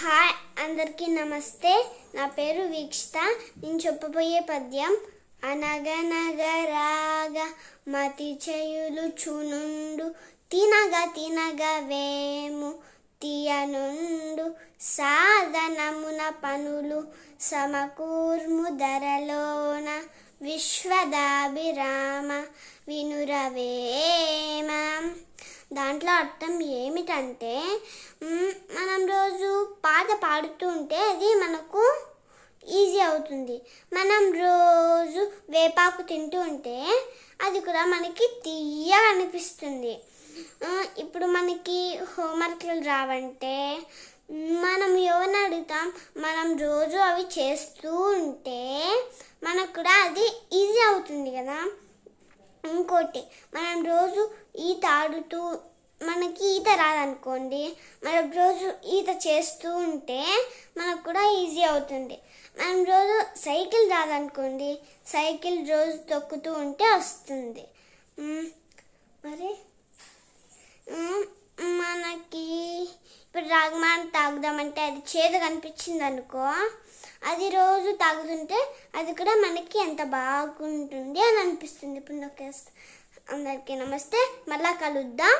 hi అందరికీ నమస్తే నా పేరు వీక్షిత నేను చెప్పబోయే పద్యం అనగనగ రాగ మతి చేయులు చునుండు తినగ తినగ వేము తీయనుండు సాధనమున పనులు సమకూర్ము ధరలోన విశ్వదాభిరామ వినురవేమ దాంట్లో అర్థం ఏమిటంటే మనం పాట పాడుతూ ఉంటే అది మనకు ఈజీ అవుతుంది మనం రోజు వేపాకు తింటూ ఉంటే అది కూడా మనకి తీయగా అనిపిస్తుంది ఇప్పుడు మనకి హోంవర్క్లు రావంటే మనం ఎవరిని అడుగుతాం మనం రోజు అవి చేస్తూ ఉంటే మనకు కూడా అది ఈజీ అవుతుంది కదా ఇంకోటి మనం రోజు ఈత ఆడుతూ మనకి రాదనుకోండి మనం రోజు ఈత చేస్తూ ఉంటే మనకు కూడా ఈజీ అవుతుంది మనం రోజు సైకిల్ రాదనుకోండి సైకిల్ రోజు తొక్కుతూ ఉంటే వస్తుంది మరి మనకి ఇప్పుడు రాగమాన్ తాగుదామంటే అది చేదు కనిపించింది అనుకో అది రోజు తాగుతుంటే అది కూడా మనకి ఎంత బాగుంటుంది అని అనిపిస్తుంది ఇప్పుడు నొక్కేస్తా అందరికీ నమస్తే మళ్ళా కలుద్దాం